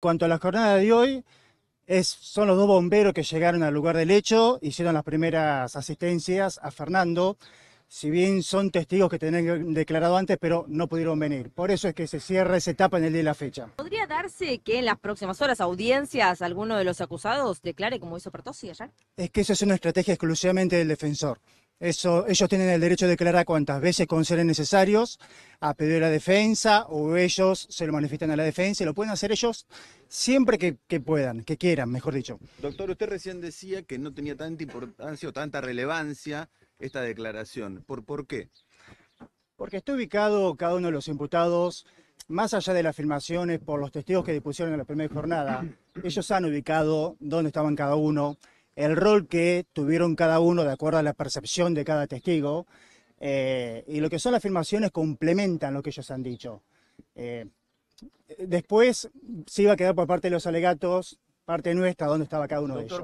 cuanto a la jornada de hoy, son los dos bomberos que llegaron al lugar del hecho, hicieron las primeras asistencias a Fernando, si bien son testigos que tenían declarado antes, pero no pudieron venir. Por eso es que se cierra esa etapa en el día de la fecha. ¿Podría darse que en las próximas horas, audiencias, alguno de los acusados declare como hizo Pertossi ayer? Es que eso es una estrategia exclusivamente del defensor. Eso, ellos tienen el derecho de declarar cuantas veces consideren necesarios a pedir la defensa o ellos se lo manifiestan a la defensa y lo pueden hacer ellos siempre que, puedan, que quieran, mejor dicho. Doctor, usted recién decía que no tenía tanta importancia o tanta relevancia esta declaración. ¿Por, por qué? Porque está ubicado cada uno de los imputados, más allá de las afirmaciones por los testigos que dispusieron en la primera jornada, ellos han ubicado dónde estaban cada uno el rol que tuvieron cada uno de acuerdo a la percepción de cada testigo. Eh, y lo que son las afirmaciones complementan lo que ellos han dicho. Eh, después se iba a quedar por parte de los alegatos, parte nuestra, donde estaba cada uno de ellos.